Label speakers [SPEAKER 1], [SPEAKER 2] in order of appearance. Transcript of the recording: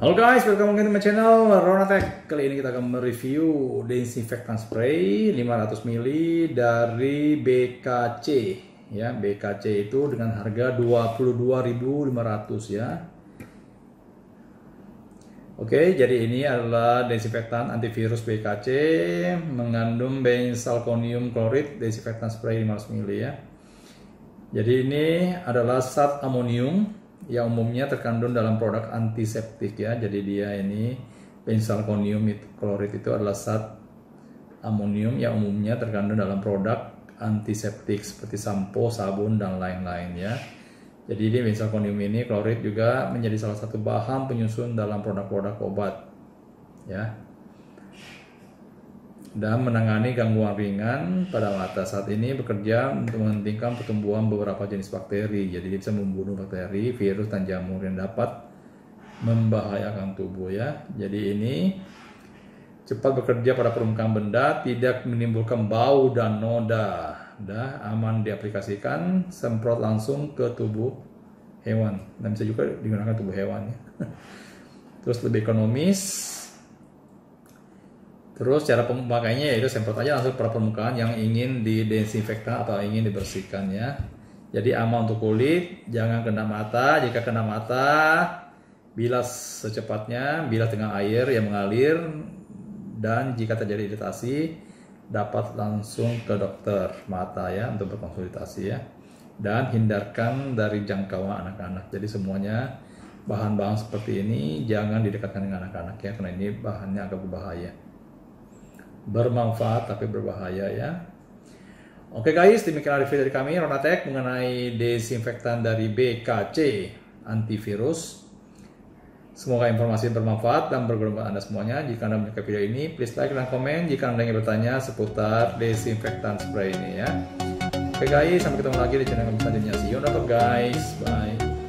[SPEAKER 1] Halo guys, welcome again to my channel Ronatech. Kali ini kita akan mereview disinfektan spray 500 ml dari BKC ya. BKC itu dengan harga 22.500 ya. Oke, jadi ini adalah desinfektan antivirus BKC mengandung benzalkonium klorid desinfektan spray 500 ml ya. Jadi ini adalah sat amonium yang umumnya terkandung dalam produk antiseptik ya. Jadi dia ini pensalkonium klorit itu adalah zat amonium yang umumnya terkandung dalam produk antiseptik seperti sampo, sabun dan lain-lain ya. Jadi ini pensalkonium ini klorit juga menjadi salah satu bahan penyusun dalam produk-produk obat ya dan menangani gangguan ringan pada mata saat ini bekerja untuk menghentikan pertumbuhan beberapa jenis bakteri jadi dia bisa membunuh bakteri virus dan jamur yang dapat membahayakan tubuh ya jadi ini cepat bekerja pada permukaan benda tidak menimbulkan bau dan noda dah aman diaplikasikan semprot langsung ke tubuh hewan dan bisa juga digunakan tubuh hewan ya terus lebih ekonomis Terus cara pemakaiannya yaitu semprot aja langsung pada permukaan yang ingin didesinfektan atau ingin dibersihkan ya. Jadi aman untuk kulit, jangan kena mata. Jika kena mata, bilas secepatnya, bilas dengan air yang mengalir dan jika terjadi iritasi dapat langsung ke dokter mata ya untuk berkonsultasi ya. Dan hindarkan dari jangkauan anak-anak. Jadi semuanya bahan-bahan seperti ini jangan didekatkan dengan anak-anak ya karena ini bahannya agak berbahaya bermanfaat tapi berbahaya ya. Oke guys, demikian review dari kami Ronatek mengenai desinfektan dari BKC antivirus. Semoga informasi bermanfaat dan berguna Anda semuanya. Jika Anda menyukai video ini, please like dan komen jika Anda ingin bertanya seputar desinfektan spray ini ya. Oke guys, sampai ketemu lagi di channel kami selanjutnya. See you on guys. Bye.